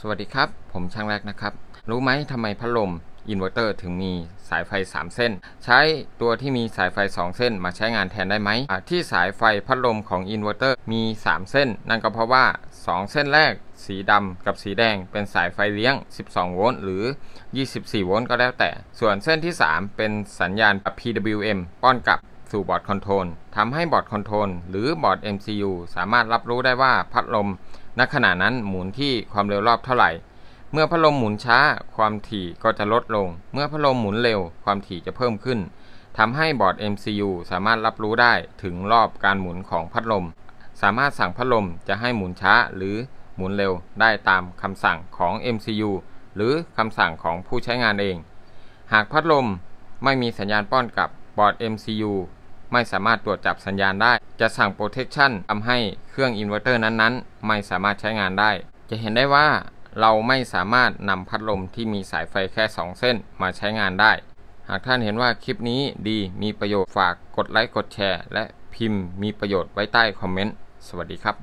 สวัสดีครับ ผมช่างแรกนะครับ รู้ไหมทำไมพัดลมอินเวอร์เตอร์ถึงมีสายไฟ 3 เส้น ใช้ตัวที่มีสายไฟ 2 เส้นมาใช้งานแทนได้ไหมที่สายไฟพัดลมของอินเวอร์เตอร์มี 3 เส้นนั่นก็เพราะว่า 2 เส้นแรก สีดำกับสีแดงเป็นสายไฟเลี้ยง12โวลต์หรือ24โวลต์ก็แล้วแต่ ส่วนเส้นที่ 3 เป็นสัญญาณ PWM ป้อนกลับสู่บอร์ดคอนโทรลทำให้บอร์ดคอนโทรลหรือบอร์ด MCU สามารถรับรู้ได้ว่าพัดลมณขณะนั้นหมุนที่ความเร็วรอบเท่าไหร่ เมื่อพัดลมหมุนช้าความถี่ก็จะลดลง เมื่อพัดลมหมุนเร็วความถี่จะเพิ่มขึ้น ทำให้บอร์ด MCU สามารถรับรู้ได้ถึงรอบการหมุนของพัดลม สามารถสั่งพัดลมจะให้หมุนช้าหรือหมุนเร็วได้ตามคำสั่งของ MCU หรือคำสั่งของผู้ใช้งานเอง หากพัดลมไม่มีสัญญาณป้อนกลับบอร์ด MCU ไม่สามารถตรวจจับสัญญาณได้ จะสั่ง protection ทำให้เครื่องอินเวอร์เตอร์นั้นๆ ไม่สามารถใช้งานได้ จะเห็นได้ว่าเราไม่สามารถนำพัดลมที่มีสายไฟแค่ 2 เส้นมาใช้งานได้ หากท่านเห็นว่าคลิปนี้ดีมีประโยชน์ฝากกดไลค์กดแชร์ และพิมพ์มีประโยชน์ไว้ใต้คอมเมนต์สวัสดีครับ